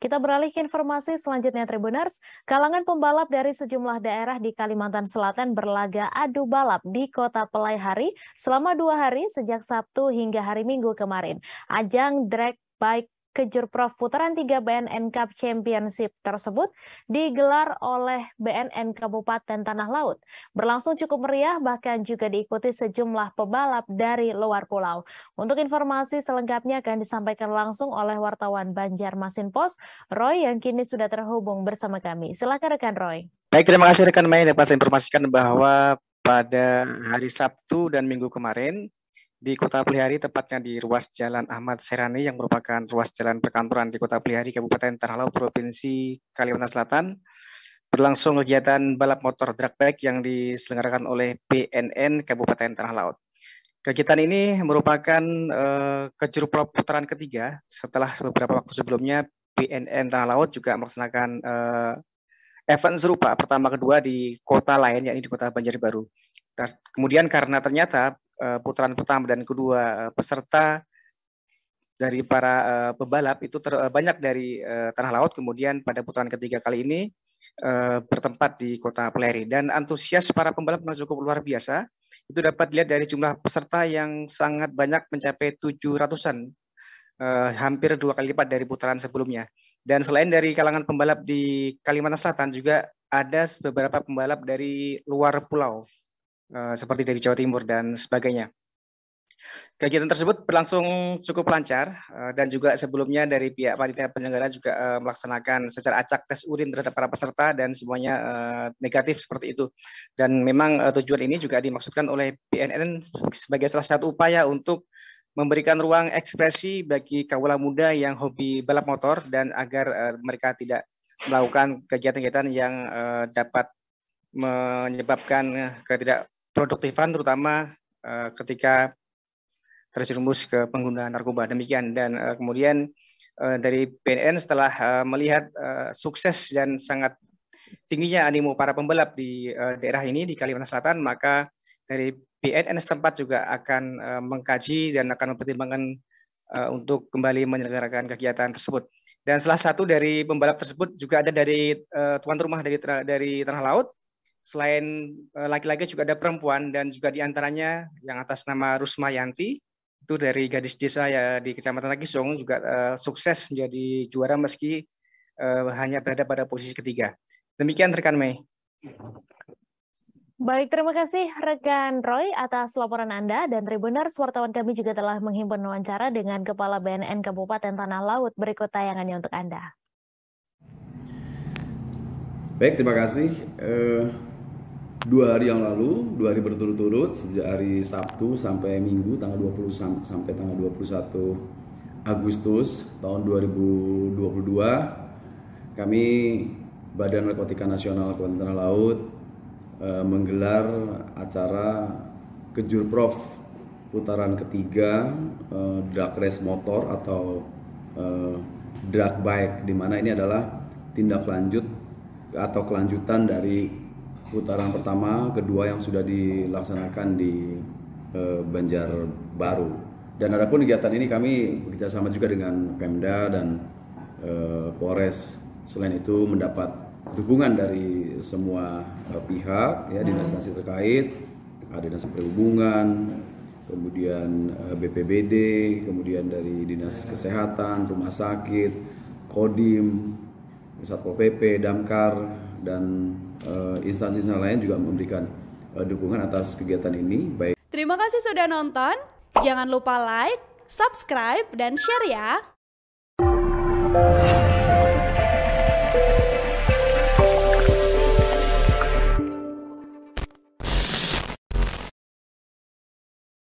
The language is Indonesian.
Kita beralih ke informasi selanjutnya Tribuners. Kalangan pembalap dari sejumlah daerah di Kalimantan Selatan berlaga adu balap di Kota Pelaihari selama dua hari sejak Sabtu hingga hari Minggu kemarin. Ajang drag bike Kejurprof putaran 3 BNN Cup Championship tersebut digelar oleh BNN Kabupaten Tanah Laut. Berlangsung cukup meriah bahkan juga diikuti sejumlah pebalap dari luar pulau. Untuk informasi selengkapnya akan disampaikan langsung oleh wartawan Banjarmasin Pos, Roy yang kini sudah terhubung bersama kami. Silakan rekan Roy. Baik, terima kasih rekan Mei dapat saya informasikan bahwa pada hari Sabtu dan Minggu kemarin di Kota Pelihari, tepatnya di ruas Jalan Ahmad Serani yang merupakan ruas jalan perkantoran di Kota Pelihari, Kabupaten Terhalau Provinsi Kalimantan Selatan, berlangsung kegiatan balap motor drag bike yang diselenggarakan oleh PNN Kabupaten Laut. Kegiatan ini merupakan uh, eh, kejuru putaran ketiga setelah beberapa waktu sebelumnya PNN Tanah Laut juga melaksanakan uh, event serupa pertama kedua di kota lain yakni di kota Banjarbaru. Nah, kemudian karena ternyata Eh, putaran pertama dan kedua eh, peserta dari para eh, pebalap itu ter, banyak dari tanah laut kemudian pada putaran ketiga kali ini bertempat di kota Peleri dan antusias para pembalap memang cukup luar biasa itu dapat dilihat dari jumlah peserta yang sangat banyak mencapai 700-an hampir dua kali lipat dari putaran sebelumnya dan selain dari kalangan pembalap di Kalimantan Selatan juga ada beberapa pembalap dari luar pulau Eh, seperti dari Jawa Timur dan sebagainya. Kegiatan tersebut berlangsung cukup lancar eh, dan juga sebelumnya dari pihak panitia penyelenggara juga eh, melaksanakan secara acak tes urin terhadap para peserta dan semuanya negatif seperti itu. Dan memang tujuan ini juga dimaksudkan oleh BNN sebagai salah satu upaya untuk memberikan ruang ekspresi bagi kawula muda yang hobi balap motor dan agar mereka tidak melakukan kegiatan-kegiatan yang dapat menyebabkan ketidak produktifan terutama uh, ketika terjerumus ke penggunaan narkoba demikian dan uh, kemudian uh, dari BNN setelah uh, melihat uh, sukses dan sangat tingginya animo para pembalap di uh, daerah ini di Kalimantan Selatan maka dari BNN setempat juga akan uh, mengkaji dan akan mempertimbangkan uh, untuk kembali menyelenggarakan kegiatan tersebut. Dan salah satu dari pembalap tersebut juga ada dari uh, tuan rumah dari dari tanah laut Selain eh, laki-laki juga ada perempuan dan juga diantaranya yang atas nama Rusma Yanti itu dari gadis desa ya di Kecamatan Takisung juga uh, sukses menjadi juara meski uh, hanya berada pada posisi ketiga. Demikian rekan Mei. Baik, terima kasih rekan Roy atas laporan Anda dan Tribuners wartawan kami juga telah menghimpun wawancara dengan Kepala BNN Kabupaten Tanah Laut. Berikut tayangannya untuk Anda. Baik, terima kasih dua hari yang lalu, dua hari berturut-turut sejak hari Sabtu sampai Minggu tanggal 20 sampai tanggal 21 Agustus tahun 2022 kami Badan Narkotika Nasional Kementerian Laut eh, menggelar acara Prof putaran ketiga eh, drag race motor atau eh, drag bike di mana ini adalah tindak lanjut atau kelanjutan dari putaran pertama, kedua yang sudah dilaksanakan di eh, Banjar Banjarbaru. Dan adapun kegiatan ini kami bekerjasama juga dengan Pemda dan eh, Polres. Selain itu mendapat dukungan dari semua eh, pihak ya dinas-dinas hmm. terkait, ada dinas perhubungan, kemudian eh, BPBD, kemudian dari dinas kesehatan, rumah sakit, Kodim, Satpol PP, Damkar dan Eh, instansi lain juga memberikan eh, dukungan atas kegiatan ini. Baik. Terima kasih sudah nonton. Jangan lupa like, subscribe, dan share ya.